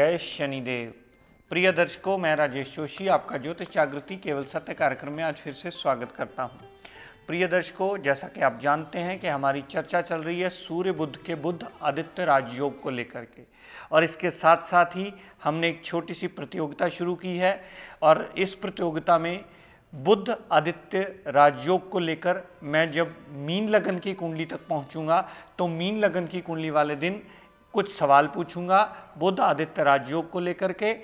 जय शनिदेव प्रिय दर्शकों मैं राजेश जोशी आपका ज्योतिष जागृति केवल सत्य कार्यक्रम में आज फिर से स्वागत करता हूं प्रिय दर्शकों जैसा कि आप जानते हैं कि हमारी चर्चा चल रही है सूर्य बुद्ध के बुद्ध आदित्य राजयोग को लेकर के और इसके साथ साथ ही हमने एक छोटी सी प्रतियोगिता शुरू की है और इस प्रतियोगिता में बुद्ध आदित्य राजयोग को लेकर मैं जब मीन लगन की कुंडली तक पहुंचूंगा तो मीन लगन की कुंडली वाले दिन कुछ सवाल पूछूंगा बुद्ध आदित्य राजयोग को लेकर के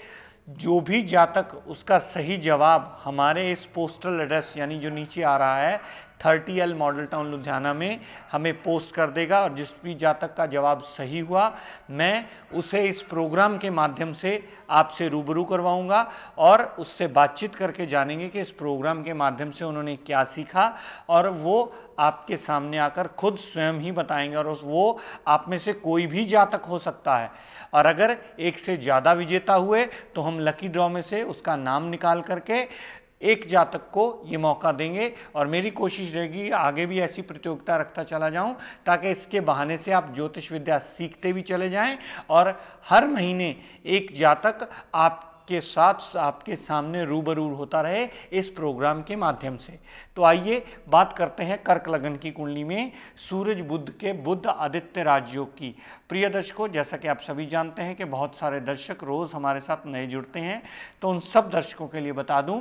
जो भी जातक उसका सही जवाब हमारे इस पोस्टल एड्रेस यानी जो नीचे आ रहा है thirty L model town Ludhiana में हमें पोस्ट कर देगा और जिस भी जातक का जवाब सही हुआ मैं उसे इस प्रोग्राम के माध्यम से आपसे रूबरू करवाऊंगा और उससे बातचीत करके जानेंगे कि इस प्रोग्राम के माध्यम से उन्होंने क्या सीखा और वो आपके सामने आकर खुद स्वयं ही बताएंगे और वो आप में से कोई भी जातक हो सकता है और अगर एक से ज़्यादा विजेता हुए तो हम लकी ड्रॉ में से उसका नाम निकाल करके एक जातक को ये मौका देंगे और मेरी कोशिश रहेगी आगे भी ऐसी प्रतियोगिता रखता चला जाऊं ताकि इसके बहाने से आप ज्योतिष विद्या सीखते भी चले जाएं और हर महीने एक जातक आपके साथ आपके सामने रूबरू होता रहे इस प्रोग्राम के माध्यम से तो आइए बात करते हैं कर्क लगन की कुंडली में सूरज बुद्ध के बुद्ध आदित्य राजयोग की प्रिय दर्शकों जैसा कि आप सभी जानते हैं कि बहुत सारे दर्शक रोज़ हमारे साथ नए जुड़ते हैं तो उन सब दर्शकों के लिए बता दूं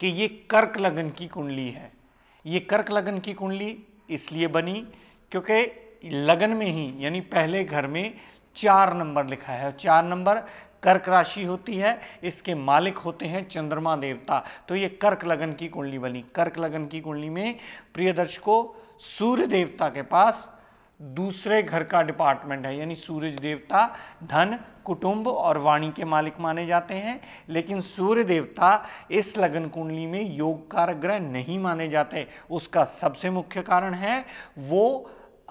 कि ये कर्क लगन की कुंडली है ये कर्क लगन की कुंडली इसलिए बनी क्योंकि लगन में ही यानी पहले घर में चार नंबर लिखा है चार नंबर कर्क राशि होती है इसके मालिक होते हैं चंद्रमा देवता तो ये कर्क लगन की कुंडली बनी कर्क लगन की कुंडली में प्रिय दर्शकों सूर्य देवता के पास दूसरे घर का डिपार्टमेंट है यानी सूरज देवता धन कुटुंब और वाणी के मालिक माने जाते हैं लेकिन सूर्य देवता इस लगन कुंडली में योग कारक ग्रह नहीं माने जाते उसका सबसे मुख्य कारण है वो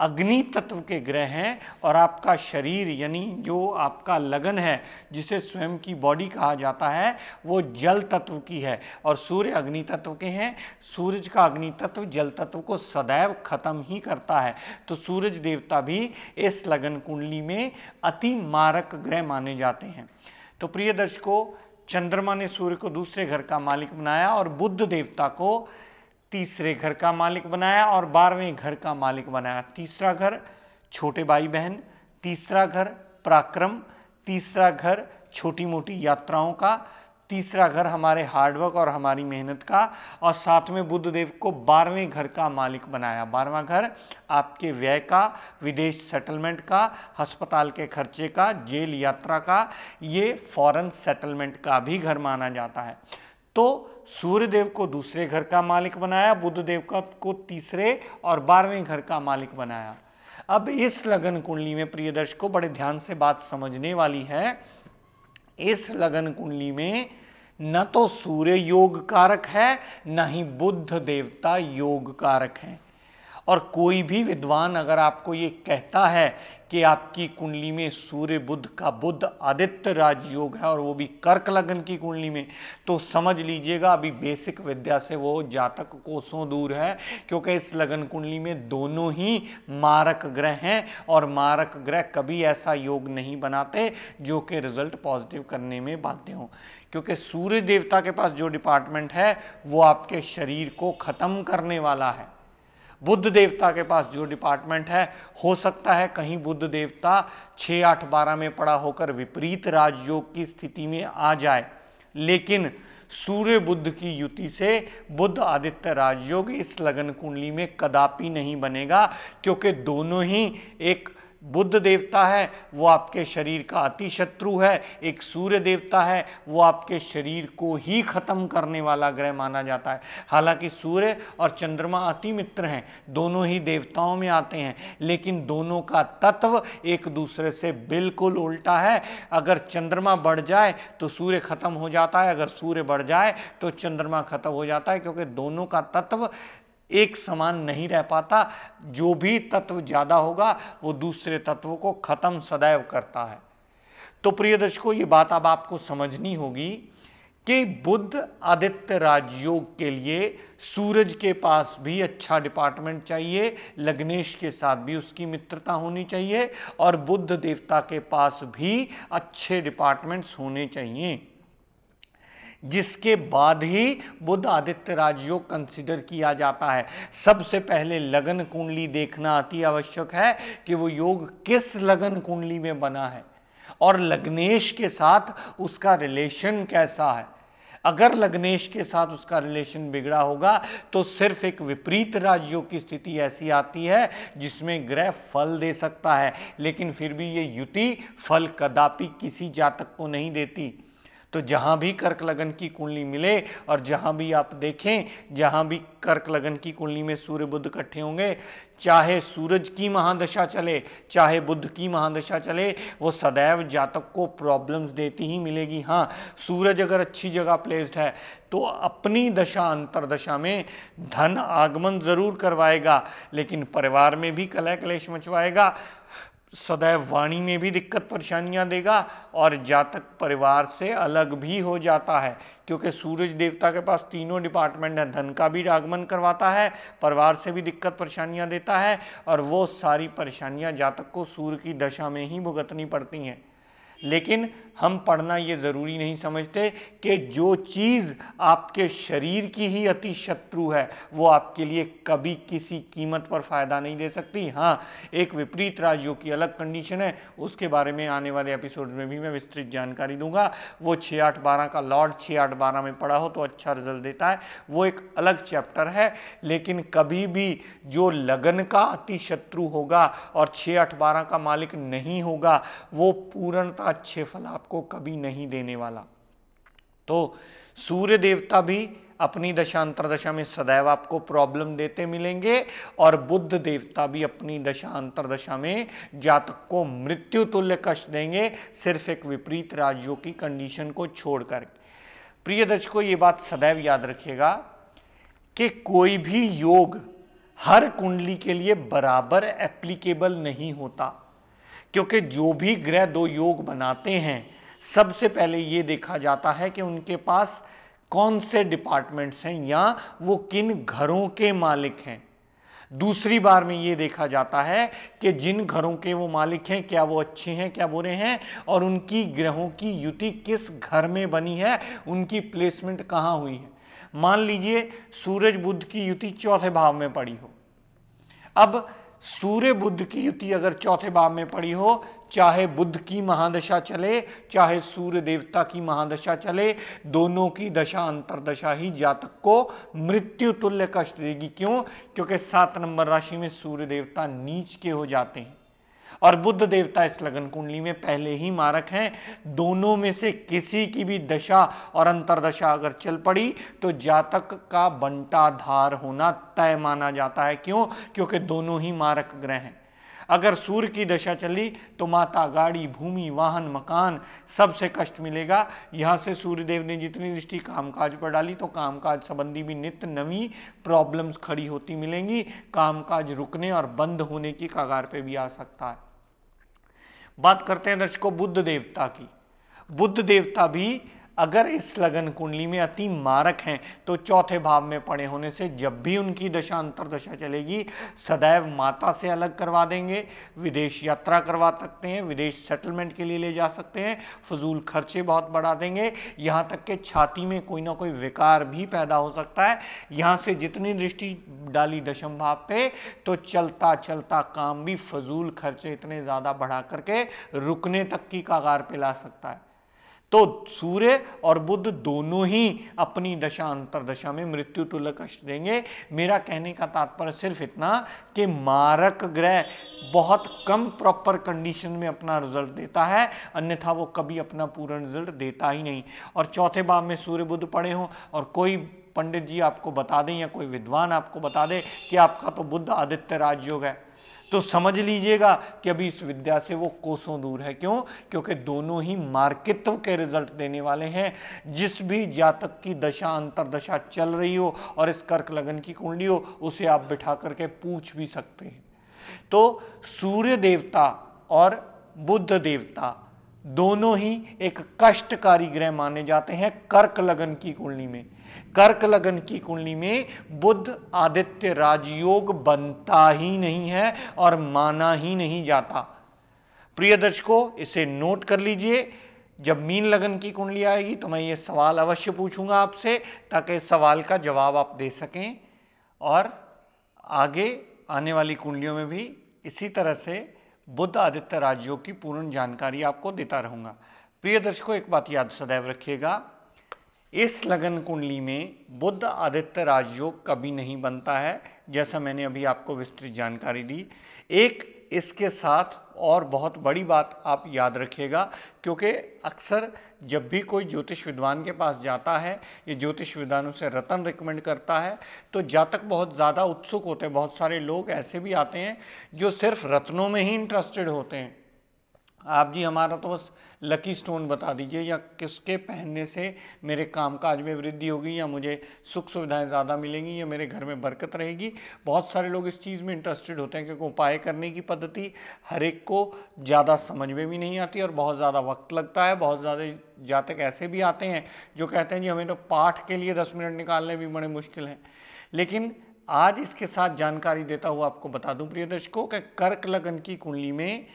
अग्नि तत्व के ग्रह हैं और आपका शरीर यानी जो आपका लगन है जिसे स्वयं की बॉडी कहा जाता है वो जल तत्व की है और सूर्य अग्नि तत्व के हैं सूरज का अग्नि तत्व जल तत्व को सदैव खत्म ही करता है तो सूरज देवता भी इस लगन कुंडली में अति मारक ग्रह माने जाते हैं तो प्रिय दर्शकों चंद्रमा ने सूर्य को दूसरे घर का मालिक बनाया और बुद्ध देवता को तीसरे घर का मालिक बनाया और बारहवें घर का मालिक बनाया तीसरा घर छोटे भाई बहन तीसरा घर पराक्रम तीसरा घर छोटी मोटी यात्राओं का तीसरा घर हमारे हार्डवर्क और हमारी मेहनत का और साथ में बुद्ध देव को बारहवें घर का मालिक बनाया बारहवा घर आपके व्यय का विदेश सेटलमेंट का अस्पताल के खर्चे का जेल यात्रा का ये फॉरेन सेटलमेंट का भी घर माना जाता है तो सूर्य देव को दूसरे घर का मालिक बनाया बुद्ध देव का को तीसरे और बारहवें घर का मालिक बनाया अब इस लगन कुंडली में प्रिय दर्शकों बड़े ध्यान से बात समझने वाली है इस लगन कुंडली में न तो सूर्य योग कारक है न ही बुद्ध देवता योग कारक है और कोई भी विद्वान अगर आपको ये कहता है कि आपकी कुंडली में सूर्य बुद्ध का बुद्ध आदित्य राजयोग है और वो भी कर्क लगन की कुंडली में तो समझ लीजिएगा अभी बेसिक विद्या से वो जातक कोसों दूर है क्योंकि इस लगन कुंडली में दोनों ही मारक ग्रह हैं और मारक ग्रह कभी ऐसा योग नहीं बनाते जो कि रिजल्ट पॉजिटिव करने में बाध्य हों क्योंकि सूर्य देवता के पास जो डिपार्टमेंट है वो आपके शरीर को ख़त्म करने वाला है बुद्ध देवता के पास जो डिपार्टमेंट है हो सकता है कहीं बुद्ध देवता छः आठ बारह में पड़ा होकर विपरीत राजयोग की स्थिति में आ जाए लेकिन सूर्य बुद्ध की युति से बुद्ध आदित्य राजयोग इस लगन कुंडली में कदापि नहीं बनेगा क्योंकि दोनों ही एक बुद्ध देवता है वो आपके शरीर का अति शत्रु है एक सूर्य देवता है वो आपके शरीर को ही खत्म करने वाला ग्रह माना जाता है हालांकि सूर्य और चंद्रमा अति मित्र हैं दोनों ही देवताओं में आते हैं लेकिन दोनों का तत्व एक दूसरे से बिल्कुल उल्टा है अगर चंद्रमा बढ़ जाए तो सूर्य खत्म हो जाता है अगर सूर्य बढ़ जाए तो चंद्रमा खत्म हो जाता है क्योंकि दोनों का तत्व एक समान नहीं रह पाता जो भी तत्व ज़्यादा होगा वो दूसरे तत्व को ख़त्म सदैव करता है तो प्रिय दर्शकों ये बात अब आपको समझनी होगी कि बुद्ध आदित्य राजयोग के लिए सूरज के पास भी अच्छा डिपार्टमेंट चाहिए लग्नेश के साथ भी उसकी मित्रता होनी चाहिए और बुद्ध देवता के पास भी अच्छे डिपार्टमेंट्स होने चाहिए जिसके बाद ही बुद्ध आदित्य राजयोग कंसिडर किया जाता है सबसे पहले लगन कुंडली देखना अति आवश्यक है कि वो योग किस लगन कुंडली में बना है और लग्नेश के साथ उसका रिलेशन कैसा है अगर लग्नेश के साथ उसका रिलेशन बिगड़ा होगा तो सिर्फ एक विपरीत राज्यों की स्थिति ऐसी आती है जिसमें ग्रह फल दे सकता है लेकिन फिर भी ये युति फल कदापि किसी जातक को नहीं देती तो जहाँ भी कर्क लगन की कुंडली मिले और जहाँ भी आप देखें जहाँ भी कर्क लगन की कुंडली में सूर्य बुद्ध इकट्ठे होंगे चाहे सूरज की महादशा चले चाहे बुद्ध की महादशा चले वो सदैव जातक को प्रॉब्लम्स देती ही मिलेगी हाँ सूरज अगर अच्छी जगह प्लेस्ड है तो अपनी दशा अंतरदशा में धन आगमन जरूर करवाएगा लेकिन परिवार में भी कलह क्लेश मचवाएगा सदैव वाणी में भी दिक्कत परेशानियां देगा और जातक परिवार से अलग भी हो जाता है क्योंकि सूरज देवता के पास तीनों डिपार्टमेंट है धन का भी आगमन करवाता है परिवार से भी दिक्कत परेशानियां देता है और वो सारी परेशानियां जातक को सूर्य की दशा में ही भुगतनी पड़ती हैं लेकिन हम पढ़ना ये ज़रूरी नहीं समझते कि जो चीज़ आपके शरीर की ही अति शत्रु है वो आपके लिए कभी किसी कीमत पर फ़ायदा नहीं दे सकती हाँ एक विपरीत राज्यों की अलग कंडीशन है उसके बारे में आने वाले एपिसोड में भी मैं विस्तृत जानकारी दूंगा वो छः आठ बारह का लॉर्ड छः आठ बारह में पढ़ा हो तो अच्छा रिजल्ट देता है वो एक अलग चैप्टर है लेकिन कभी भी जो लगन का अति शत्रु होगा और छः आठ बारह का मालिक नहीं होगा वो पूर्णता अच्छे फल आपको कभी नहीं देने वाला तो सूर्य देवता भी अपनी दशांतर दशा में सदैव आपको प्रॉब्लम देते मिलेंगे और बुद्ध देवता भी अपनी दशांतर दशा में जातक को मृत्यु तुल्य कष्ट देंगे सिर्फ एक विपरीत राज्यों की कंडीशन को छोड़कर प्रिय दर्शकों ये बात सदैव याद रखिएगा कि कोई भी योग हर कुंडली के लिए बराबर एप्लीकेबल नहीं होता क्योंकि जो भी ग्रह दो योग बनाते हैं सबसे पहले ये देखा जाता है कि उनके पास कौन से डिपार्टमेंट्स हैं या वो किन घरों के मालिक हैं दूसरी बार में ये देखा जाता है कि जिन घरों के वो मालिक हैं क्या वो अच्छे हैं क्या बुरे हैं और उनकी ग्रहों की युति किस घर में बनी है उनकी प्लेसमेंट कहाँ हुई है मान लीजिए सूरज बुद्ध की युति चौथे भाव में पड़ी हो अब सूर्य बुद्ध की युति अगर चौथे भाव में पड़ी हो चाहे बुद्ध की महादशा चले चाहे सूर्य देवता की महादशा चले दोनों की दशा अंतरदशा ही जातक को मृत्यु तुल्य कष्ट देगी क्यों क्योंकि सात नंबर राशि में सूर्य देवता नीच के हो जाते हैं और बुद्ध देवता इस लगन कुंडली में पहले ही मारक हैं दोनों में से किसी की भी दशा और अंतरदशा अगर चल पड़ी तो जातक का बंटाधार होना तय माना जाता है क्यों क्योंकि दोनों ही मारक ग्रह हैं अगर सूर्य की दशा चली तो माता गाड़ी भूमि वाहन मकान सबसे कष्ट मिलेगा यहाँ से सूर्यदेव ने जितनी दृष्टि कामकाज पर डाली तो कामकाज संबंधी भी नित्य नवी प्रॉब्लम्स खड़ी होती मिलेंगी कामकाज रुकने और बंद होने की कगार पर भी आ सकता है बात करते हैं दर्शकों बुद्ध देवता की बुद्ध देवता भी अगर इस लगन कुंडली में अति मारक हैं तो चौथे भाव में पड़े होने से जब भी उनकी दशा दशा चलेगी सदैव माता से अलग करवा देंगे विदेश यात्रा करवा सकते हैं विदेश सेटलमेंट के लिए ले जा सकते हैं फजूल खर्चे बहुत बढ़ा देंगे यहाँ तक के छाती में कोई ना कोई विकार भी पैदा हो सकता है यहाँ से जितनी दृष्टि डाली दशम भाव पे तो चलता चलता काम भी फजूल खर्चे इतने ज़्यादा बढ़ा करके रुकने तक की कागार पे ला सकता है तो सूर्य और बुद्ध दोनों ही अपनी अंतर दशा में मृत्यु तुल्य कष्ट देंगे मेरा कहने का तात्पर्य सिर्फ इतना कि मारक ग्रह बहुत कम प्रॉपर कंडीशन में अपना रिजल्ट देता है अन्यथा वो कभी अपना पूर्ण रिजल्ट देता ही नहीं और चौथे भाव में सूर्य बुद्ध पड़े हों और कोई पंडित जी आपको बता दें या कोई विद्वान आपको बता दे कि आपका तो बुद्ध आदित्य राजयोग है तो समझ लीजिएगा कि अभी इस विद्या से वो कोसों दूर है क्यों क्योंकि दोनों ही मार्कित्व के रिजल्ट देने वाले हैं जिस भी जातक की दशा अंतरदशा चल रही हो और इस कर्क लगन की कुंडली हो उसे आप बिठा करके पूछ भी सकते हैं तो सूर्य देवता और बुद्ध देवता दोनों ही एक कष्टकारी ग्रह माने जाते हैं कर्क लगन की कुंडली में कर्क लगन की कुंडली में बुद्ध आदित्य राजयोग बनता ही नहीं है और माना ही नहीं जाता प्रिय दर्शकों इसे नोट कर लीजिए जब मीन लगन की कुंडली आएगी तो मैं ये सवाल अवश्य पूछूंगा आपसे ताकि सवाल का जवाब आप दे सकें और आगे आने वाली कुंडलियों में भी इसी तरह से बुद्ध आदित्य राज्यों की पूर्ण जानकारी आपको देता रहूँगा प्रिय दर्शकों एक बात याद सदैव रखिएगा इस लगन कुंडली में बुद्ध आदित्य राजयोग कभी नहीं बनता है जैसा मैंने अभी आपको विस्तृत जानकारी दी एक इसके साथ और बहुत बड़ी बात आप याद रखिएगा क्योंकि अक्सर जब भी कोई ज्योतिष विद्वान के पास जाता है ये ज्योतिष विद्वान उसे रतन रिकमेंड करता है तो जातक बहुत ज़्यादा उत्सुक होते हैं बहुत सारे लोग ऐसे भी आते हैं जो सिर्फ रत्नों में ही इंटरेस्टेड होते हैं आप जी हमारा तो बस लकी स्टोन बता दीजिए या किसके पहनने से मेरे कामकाज में वृद्धि होगी या मुझे सुख सुविधाएं ज़्यादा मिलेंगी या मेरे घर में बरकत रहेगी बहुत सारे लोग इस चीज़ में इंटरेस्टेड होते हैं क्योंकि उपाय करने की पद्धति हर एक को ज़्यादा समझ में भी नहीं आती और बहुत ज़्यादा वक्त लगता है बहुत ज़्यादा जातक ऐसे भी आते हैं जो कहते हैं जी हमें तो पाठ के लिए दस मिनट निकालने भी बड़े मुश्किल हैं लेकिन आज इसके साथ जानकारी देता हुआ आपको बता दूँ प्रिय दर्शकों कि कर्क लगन की कुंडली में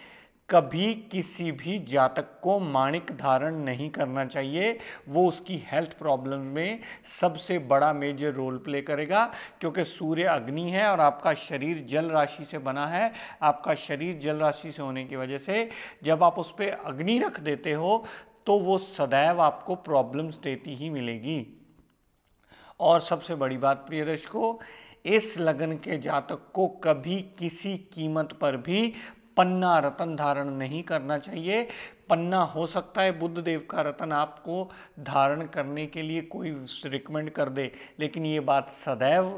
कभी किसी भी जातक को माणिक धारण नहीं करना चाहिए वो उसकी हेल्थ प्रॉब्लम में सबसे बड़ा मेजर रोल प्ले करेगा क्योंकि सूर्य अग्नि है और आपका शरीर जल राशि से बना है आपका शरीर जल राशि से होने की वजह से जब आप उस पर अग्नि रख देते हो तो वो सदैव आपको प्रॉब्लम्स देती ही मिलेगी और सबसे बड़ी बात प्रिय दर्शकों इस लगन के जातक को कभी किसी कीमत पर भी पन्ना रतन धारण नहीं करना चाहिए पन्ना हो सकता है बुद्ध देव का रतन आपको धारण करने के लिए कोई रिकमेंड कर दे लेकिन ये बात सदैव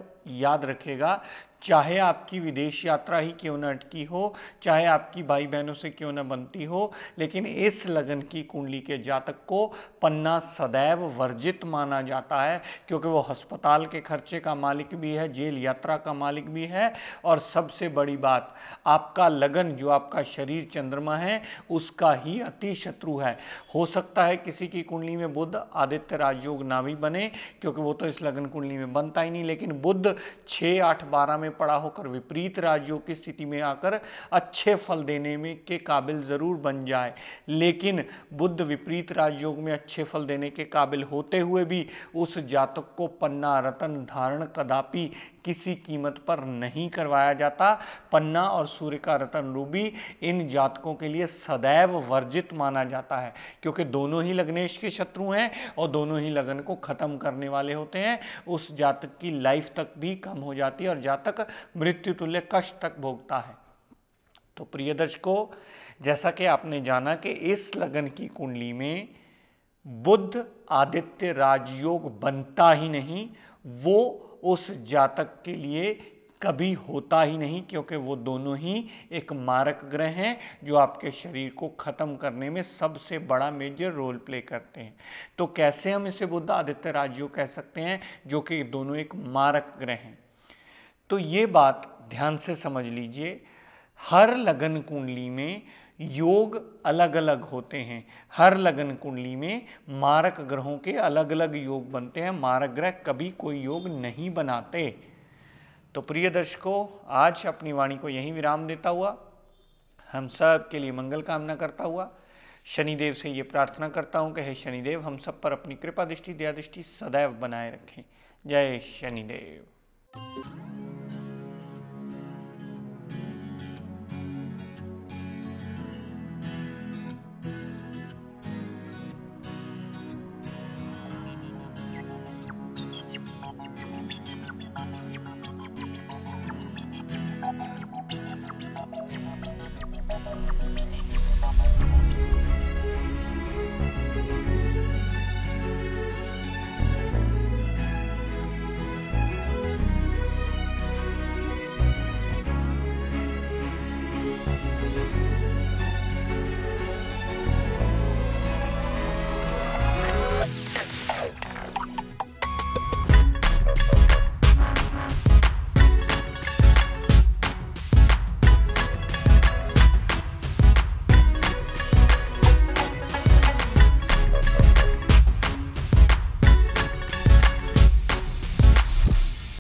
याद रखेगा चाहे आपकी विदेश यात्रा ही क्यों ना अटकी हो चाहे आपकी भाई बहनों से क्यों ना बनती हो लेकिन इस लगन की कुंडली के जातक को पन्ना सदैव वर्जित माना जाता है क्योंकि वो अस्पताल के खर्चे का मालिक भी है जेल यात्रा का मालिक भी है और सबसे बड़ी बात आपका लगन जो आपका शरीर चंद्रमा है उसका ही अति शत्रु है हो सकता है किसी की कुंडली में बुद्ध आदित्य राजयोग ना भी बने क्योंकि वो तो इस लगन कुंडली में बनता ही नहीं लेकिन बुद्ध छः आठ बारह में में पड़ा होकर विपरीत राज्यों की स्थिति में आकर अच्छे फल देने में के काबिल ज़रूर बन जाए लेकिन बुद्ध विपरीत राज्यों में अच्छे फल देने के काबिल होते हुए भी उस जातक को पन्ना रतन धारण कदापि किसी कीमत पर नहीं करवाया जाता पन्ना और सूर्य का रतन रूबी इन जातकों के लिए सदैव वर्जित माना जाता है क्योंकि दोनों ही लग्नेश के शत्रु हैं और दोनों ही लगन को ख़त्म करने वाले होते हैं उस जातक की लाइफ तक भी कम हो जाती है और जातक मृत्यु तुल्य कष्ट तक भोगता है तो प्रिय दर्शकों जैसा कि आपने जाना कि इस लगन की कुंडली में बुद्ध आदित्य राजयोग बनता ही नहीं वो उस जातक के लिए कभी होता ही नहीं क्योंकि वो दोनों ही एक मारक ग्रह हैं जो आपके शरीर को ख़त्म करने में सबसे बड़ा मेजर रोल प्ले करते हैं तो कैसे हम इसे बुद्ध आदित्य राजयोग कह सकते हैं जो कि दोनों एक मारक ग्रह हैं तो ये बात ध्यान से समझ लीजिए हर लगन कुंडली में योग अलग अलग होते हैं हर लगन कुंडली में मारक ग्रहों के अलग अलग योग बनते हैं मारक ग्रह कभी कोई योग नहीं बनाते तो प्रिय दर्शकों आज अपनी वाणी को यहीं विराम देता हुआ हम सब के लिए मंगल कामना करता हुआ शनिदेव से ये प्रार्थना करता हूँ कि हे शनिदेव हम सब पर अपनी कृपा दृष्टि दया दृष्टि सदैव बनाए रखें जय शनिदेव